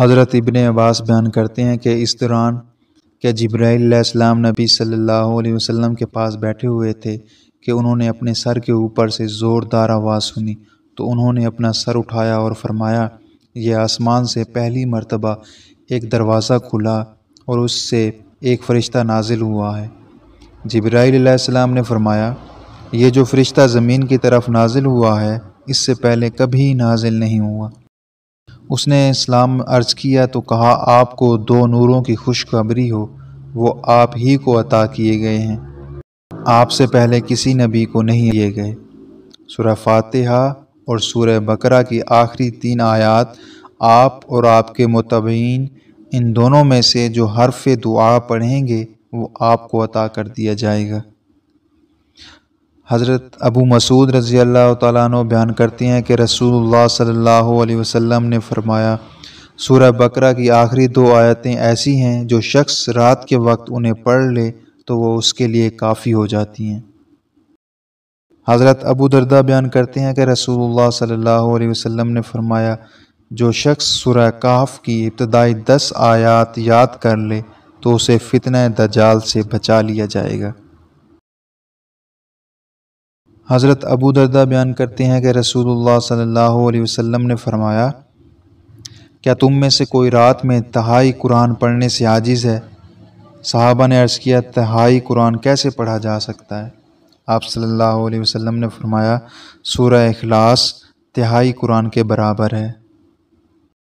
हज़रत इबन अब्बास बयान करते हैं कि इस दौरान के जब्राईसम नबी सल्लल्लाहु अलैहि वसल्लम के पास बैठे हुए थे कि उन्होंने अपने सर के ऊपर से ज़ोरदार आवाज़ सुनी तो उन्होंने अपना सर उठाया और फरमाया यह आसमान से पहली मरतबा एक दरवाज़ा खुला और उससे एक फ़रिश्ता नाजिल हुआ है जब्राईसम ने फरमाया ये जो फ़रिश्ता ज़मीन की तरफ नाजिल हुआ है इससे पहले कभी नाजिल नहीं हुआ उसने इस्लाम अर्ज़ किया तो कहा आपको दो नूरों की खुशखबरी हो वो आप ही को अता किए गए हैं आपसे पहले किसी नबी को नहीं दिए गए सूर्य फातिहा और सूर्य बकरा की आखिरी तीन आयात आप और आपके मुतबीन इन दोनों में से जो हरफ दुआ पढ़ेंगे वो आपको अता कर दिया जाएगा हज़रत अबू मसूद रज़ी अल्लाह तु बयान करती हैं कि रसूलुल्लाह सल्लल्लाहु अलैहि वसल्लम ने फरमाया सूरह बकरा की आखिरी दो आयतें ऐसी हैं जो शख्स रात के वक्त उन्हें पढ़ ले तो वो उसके लिए काफ़ी हो जाती हैं हज़रत अबू दरदा बयान करते हैं कि रसूलुल्लाह सल्लल्लाहु अलैहि वसल्लम ने फरमाया जो शख्स सूरह काफ की इब्तदाई दस आयात याद कर ले तो उसे फितना दजाल से बचा लिया जाएगा हज़रत अबू दरदा बयान करते हैं कि रसूलुल्लाह सल्लल्लाहु अलैहि वसल्लम ने फरमाया क्या तुम में से कोई रात में तहाई कुरान पढ़ने से आजिज़ है साहबा ने अर्ज़ किया तहाई कुरान कैसे पढ़ा जा सकता है आप सल्लल्लाहु अलैहि वसल्लम ने फरमाया सूर्य अखलास तिहाई कुरान के बराबर है